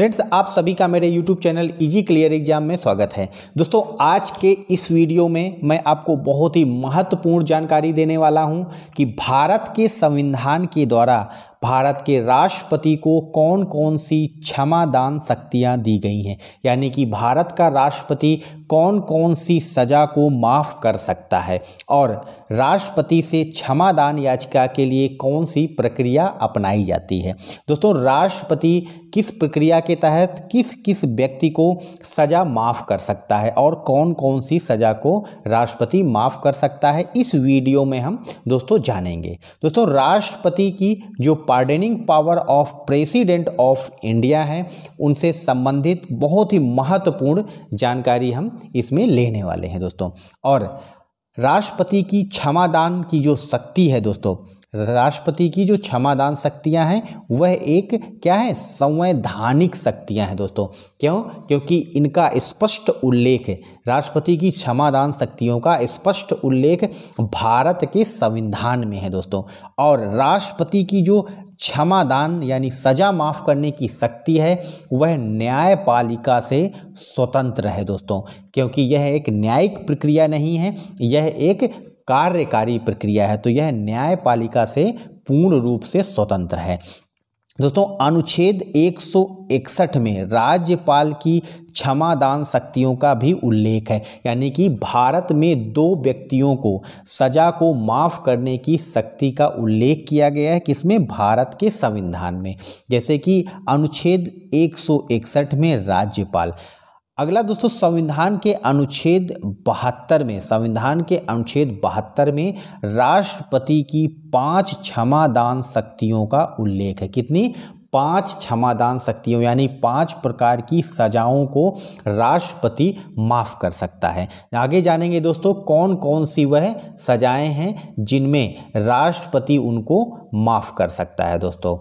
friends आप सभी का मेरे YouTube channel easy clear exam में स्वागत है दोस्तों आज के इस वीडियो में मैं आपको बहुत ही महत्वपूर्ण जानकारी देने वाला हूं कि भारत के संविधान के द्वारा भारत के राष्ट्रपति को कौन कौन सी क्षमादान शक्तियाँ दी गई हैं यानी कि भारत का राष्ट्रपति कौन कौन सी सज़ा को माफ़ कर सकता है और राष्ट्रपति से क्षमादान याचिका के लिए कौन सी प्रक्रिया अपनाई जाती है दोस्तों राष्ट्रपति किस प्रक्रिया के तहत किस किस व्यक्ति को सज़ा माफ़ कर सकता है और कौन कौन सी सज़ा को राष्ट्रपति माफ़ कर सकता है इस वीडियो में हम दोस्तों जानेंगे दोस्तों राष्ट्रपति की जो pardoning power of president of India है उनसे संबंधित बहुत ही महत्वपूर्ण जानकारी हम इसमें लेने वाले हैं दोस्तों और राष्ट्रपति की क्षमादान की जो शक्ति है दोस्तों राष्ट्रपति की जो क्षमादान शक्तियाँ हैं वह एक क्या है संवैधानिक शक्तियाँ हैं दोस्तों क्यों क्योंकि इनका स्पष्ट उल्लेख राष्ट्रपति की क्षमादान शक्तियों का स्पष्ट उल्लेख भारत के संविधान में है दोस्तों और राष्ट्रपति की जो क्षमादान यानी सजा माफ़ करने की शक्ति है वह न्यायपालिका से स्वतंत्र है दोस्तों क्योंकि यह एक न्यायिक प्रक्रिया नहीं है यह एक कार्यकारी प्रक्रिया है तो यह न्यायपालिका से पूर्ण रूप से स्वतंत्र है दोस्तों अनुच्छेद 161 में राज्यपाल की क्षमादान शक्तियों का भी उल्लेख है यानी कि भारत में दो व्यक्तियों को सजा को माफ़ करने की शक्ति का उल्लेख किया गया है किसमें भारत के संविधान में जैसे कि अनुच्छेद 161 में राज्यपाल अगला दोस्तों संविधान के अनुच्छेद बहत्तर में संविधान के अनुच्छेद बहत्तर में राष्ट्रपति की पांच क्षमादान शक्तियों का उल्लेख है कितनी पांच क्षमादान शक्तियों यानी पांच प्रकार की सजाओं को राष्ट्रपति माफ़ कर सकता है आगे जानेंगे दोस्तों कौन कौन सी वह सजाएं हैं जिनमें राष्ट्रपति उनको माफ़ कर सकता है दोस्तों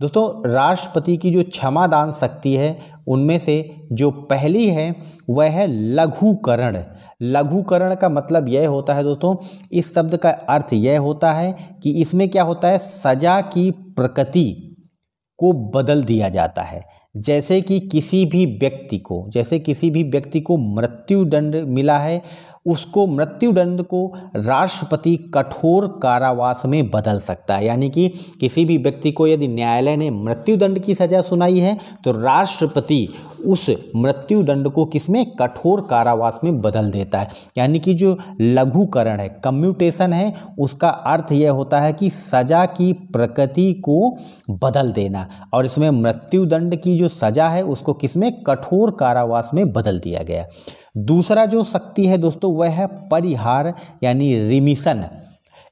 दोस्तों राष्ट्रपति की जो क्षमादान शक्ति है उनमें से जो पहली है वह है लघुकरण लघुकरण का मतलब यह होता है दोस्तों इस शब्द का अर्थ यह होता है कि इसमें क्या होता है सजा की प्रकृति को बदल दिया जाता है जैसे कि किसी भी व्यक्ति को जैसे किसी भी व्यक्ति को मृत्यु दंड मिला है उसको मृत्युदंड को राष्ट्रपति कठोर कारावास में बदल सकता है यानी कि किसी भी व्यक्ति को यदि न्यायालय ने मृत्युदंड की सज़ा सुनाई है तो राष्ट्रपति उस मृत्युदंड को किसमें कठोर कारावास में बदल देता है यानी कि जो लघुकरण है कम्यूटेशन है उसका अर्थ यह होता है कि सज़ा की प्रकृति को बदल देना और इसमें मृत्युदंड की जो सज़ा है उसको किसमें कठोर कारावास में बदल दिया गया दूसरा जो शक्ति है दोस्तों वह है परिहार यानी रिमिशन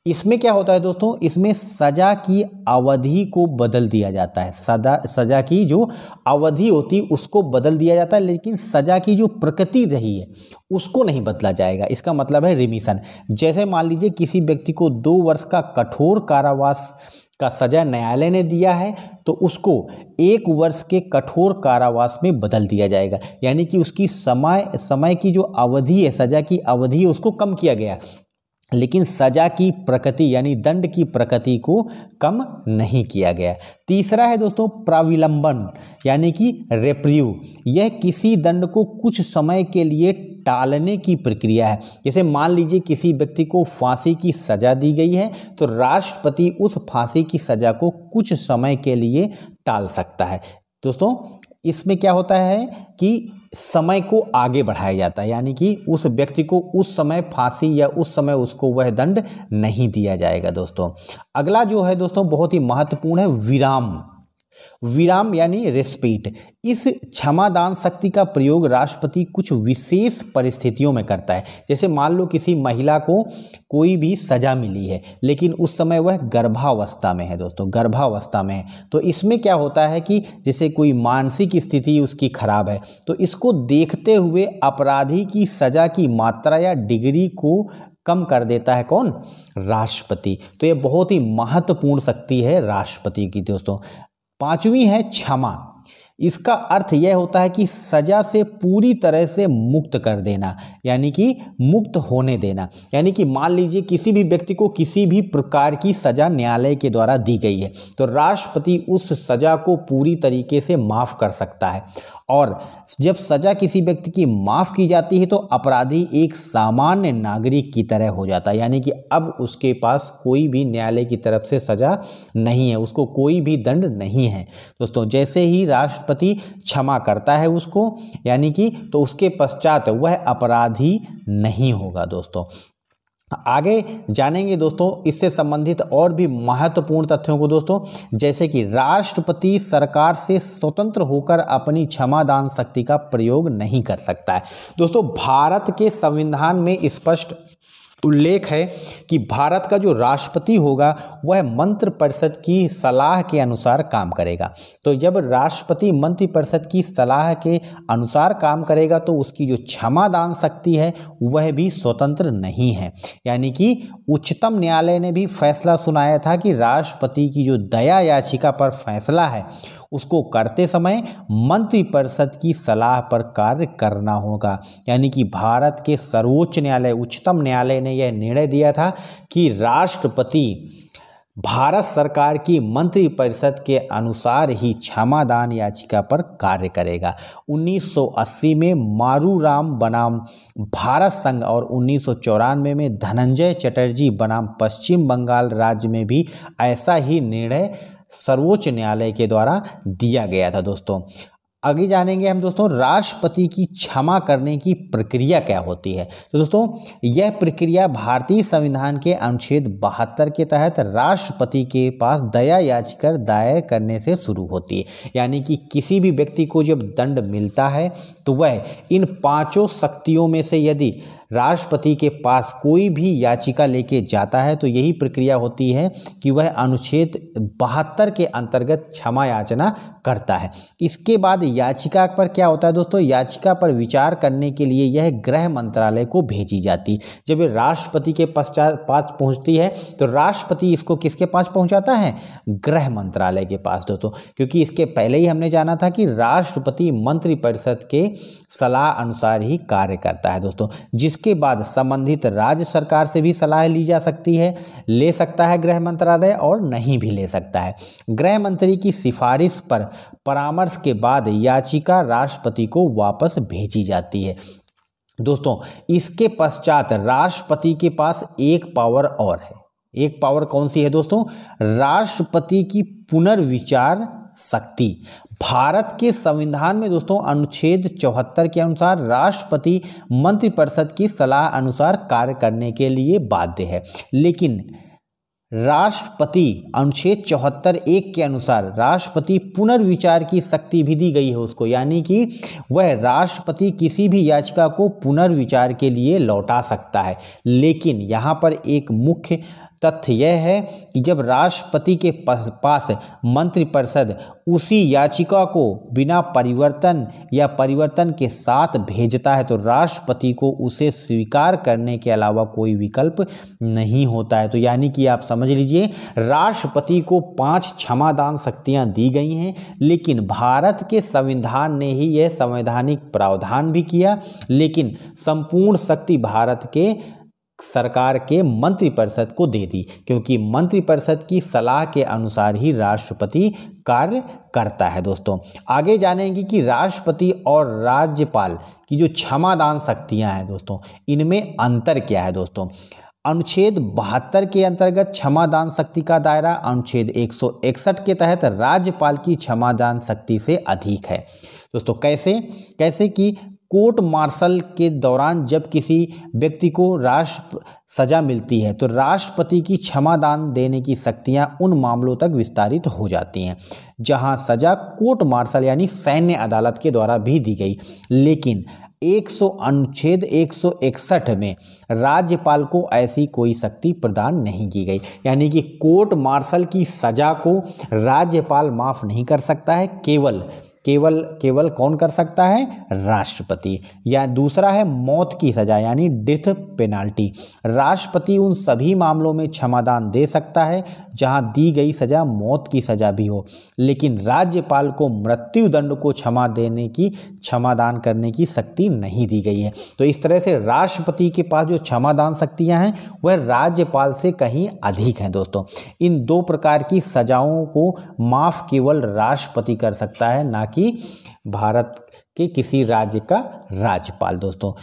इसमें क्या होता है दोस्तों इसमें सजा की अवधि को बदल दिया जाता है सदा सजा की जो अवधि होती है उसको बदल दिया जाता है लेकिन सजा की जो प्रकृति रही है उसको नहीं बदला जाएगा इसका मतलब है रिमिशन जैसे मान लीजिए किसी व्यक्ति को दो वर्ष का कठोर कारावास का सजा न्यायालय ने दिया है तो उसको एक वर्ष के कठोर कारावास में बदल दिया जाएगा यानी कि उसकी समय समय की जो अवधि है सजा की अवधि है उसको कम किया गया लेकिन सजा की प्रकृति यानी दंड की प्रकृति को कम नहीं किया गया तीसरा है दोस्तों प्राविलंबन यानी कि रेप्रियू यह किसी दंड को कुछ समय के लिए टालने की प्रक्रिया है जैसे मान लीजिए किसी व्यक्ति को फांसी की सज़ा दी गई है तो राष्ट्रपति उस फांसी की सज़ा को कुछ समय के लिए टाल सकता है दोस्तों इसमें क्या होता है कि समय को आगे बढ़ाया जाता है यानी कि उस व्यक्ति को उस समय फांसी या उस समय उसको वह दंड नहीं दिया जाएगा दोस्तों अगला जो है दोस्तों बहुत ही महत्वपूर्ण है विराम विराम यानी रेस्पेट इस क्षमादान शक्ति का प्रयोग राष्ट्रपति कुछ विशेष परिस्थितियों में करता है जैसे मान लो किसी महिला को कोई भी सजा मिली है लेकिन उस समय वह गर्भावस्था में है दोस्तों गर्भावस्था में है तो इसमें क्या होता है कि जैसे कोई मानसिक स्थिति उसकी खराब है तो इसको देखते हुए अपराधी की सजा की मात्रा या डिग्री को कम कर देता है कौन राष्ट्रपति तो ये बहुत ही महत्वपूर्ण शक्ति है राष्ट्रपति की दोस्तों पांचवी है क्षमा इसका अर्थ यह होता है कि सजा से पूरी तरह से मुक्त कर देना यानी कि मुक्त होने देना यानी कि मान लीजिए किसी भी व्यक्ति को किसी भी प्रकार की सजा न्यायालय के द्वारा दी गई है तो राष्ट्रपति उस सजा को पूरी तरीके से माफ़ कर सकता है और जब सजा किसी व्यक्ति की माफ़ की जाती है तो अपराधी एक सामान्य नागरिक की तरह हो जाता है यानी कि अब उसके पास कोई भी न्यायालय की तरफ से सजा नहीं है उसको कोई भी दंड नहीं है दोस्तों जैसे ही राष्ट्रपति क्षमा करता है उसको यानी कि तो उसके पश्चात वह अपराधी नहीं होगा दोस्तों आगे जानेंगे दोस्तों इससे संबंधित और भी महत्वपूर्ण तथ्यों को दोस्तों जैसे कि राष्ट्रपति सरकार से स्वतंत्र होकर अपनी क्षमादान शक्ति का प्रयोग नहीं कर सकता है दोस्तों भारत के संविधान में स्पष्ट उल्लेख है कि भारत का जो राष्ट्रपति होगा वह मंत्र परिषद की सलाह के अनुसार काम करेगा तो जब राष्ट्रपति मंत्र परिषद की सलाह के अनुसार काम करेगा तो उसकी जो क्षमा दान शक्ति है वह भी स्वतंत्र नहीं है यानी कि उच्चतम न्यायालय ने भी फैसला सुनाया था कि राष्ट्रपति की जो दया याचिका पर फैसला है उसको करते समय मंत्रिपरिषद की सलाह पर कार्य करना होगा यानी कि भारत के सर्वोच्च न्यायालय उच्चतम न्यायालय ने यह निर्णय दिया था कि राष्ट्रपति भारत सरकार की मंत्रिपरिषद के अनुसार ही क्षमादान याचिका पर कार्य करेगा 1980 में मारू राम बनाम भारत संघ और उन्नीस में धनंजय चटर्जी बनाम पश्चिम बंगाल राज्य में भी ऐसा ही निर्णय सर्वोच्च न्यायालय के द्वारा दिया गया था दोस्तों आगे जानेंगे हम दोस्तों राष्ट्रपति की क्षमा करने की प्रक्रिया क्या होती है तो दोस्तों यह प्रक्रिया भारतीय संविधान के अनुच्छेद बहत्तर के तहत राष्ट्रपति के पास दया याचिका दायर करने से शुरू होती है यानी कि किसी भी व्यक्ति को जब दंड मिलता है तो वह इन पांचों शक्तियों में से यदि राष्ट्रपति के पास कोई भी याचिका लेके जाता है तो यही प्रक्रिया होती है कि वह अनुच्छेद बहत्तर के अंतर्गत क्षमा याचना करता है इसके बाद याचिका पर क्या होता है दोस्तों याचिका पर विचार करने के लिए यह गृह मंत्रालय को भेजी जाती जब राष्ट्रपति के पश्चात पास पहुंचती है तो राष्ट्रपति इसको किसके पास पहुंचाता है गृह मंत्रालय के पास दोस्तों क्योंकि इसके पहले ही हमने जाना था कि राष्ट्रपति मंत्रिपरिषद के सलाह अनुसार ही कार्य करता है दोस्तों जिस इसके बाद संबंधित राज्य सरकार से भी सलाह ली जा सकती है ले सकता है गृह मंत्रालय और नहीं भी ले सकता है गृह मंत्री की सिफारिश पर परामर्श के बाद याचिका राष्ट्रपति को वापस भेजी जाती है दोस्तों इसके पश्चात राष्ट्रपति के पास एक पावर और है एक पावर कौन सी है दोस्तों राष्ट्रपति की पुनर्विचार शक्ति भारत के संविधान में दोस्तों अनुच्छेद चौहत्तर के अनुसार राष्ट्रपति मंत्रिपरिषद की सलाह अनुसार कार्य करने के लिए बाध्य है लेकिन राष्ट्रपति अनुच्छेद चौहत्तर एक के अनुसार राष्ट्रपति पुनर्विचार की शक्ति भी दी गई है उसको यानी कि वह राष्ट्रपति किसी भी याचिका को पुनर्विचार के लिए लौटा सकता है लेकिन यहाँ पर एक मुख्य तथ्य यह है कि जब राष्ट्रपति के पास मंत्रिपरिषद उसी याचिका को बिना परिवर्तन या परिवर्तन के साथ भेजता है तो राष्ट्रपति को उसे स्वीकार करने के अलावा कोई विकल्प नहीं होता है तो यानी कि आप समझ लीजिए राष्ट्रपति को पांच क्षमादान शक्तियां दी गई हैं लेकिन भारत के संविधान ने ही यह संवैधानिक प्रावधान भी किया लेकिन संपूर्ण शक्ति भारत के सरकार के मंत्रिपरिषद को दे दी क्योंकि मंत्रिपरिषद की सलाह के अनुसार ही राष्ट्रपति कार्य करता है दोस्तों आगे जानेंगे कि राष्ट्रपति और राज्यपाल की जो क्षमादान शक्तियाँ हैं दोस्तों इनमें अंतर क्या है दोस्तों अनुच्छेद बहत्तर के अंतर्गत क्षमादान शक्ति का दायरा अनुच्छेद एक के तहत राज्यपाल की क्षमादान शक्ति से अधिक है दोस्तों कैसे कैसे कि कोर्ट मार्शल के दौरान जब किसी व्यक्ति को राष्ट्र सजा मिलती है तो राष्ट्रपति की क्षमादान देने की शक्तियाँ उन मामलों तक विस्तारित हो जाती हैं जहाँ सजा कोर्ट मार्शल यानी सैन्य अदालत के द्वारा भी दी गई लेकिन एक सौ अनुच्छेद एक में राज्यपाल को ऐसी कोई शक्ति प्रदान नहीं की गई यानी कि कोर्ट मार्शल की सज़ा को राज्यपाल माफ़ नहीं कर सकता है केवल केवल केवल कौन कर सकता है राष्ट्रपति या दूसरा है मौत की सजा यानी डेथ पेनाल्टी राष्ट्रपति उन सभी मामलों में क्षमादान दे सकता है जहां दी गई सजा मौत की सजा भी हो लेकिन राज्यपाल को मृत्यु दंड को क्षमा देने की क्षमादान करने की शक्ति नहीं दी गई है तो इस तरह से राष्ट्रपति के पास जो क्षमादान शक्तियाँ हैं वह राज्यपाल से कहीं अधिक हैं दोस्तों इन दो प्रकार की सजाओं को माफ़ केवल राष्ट्रपति कर सकता है ना कि भारत के किसी राज्य का राज्यपाल दोस्तों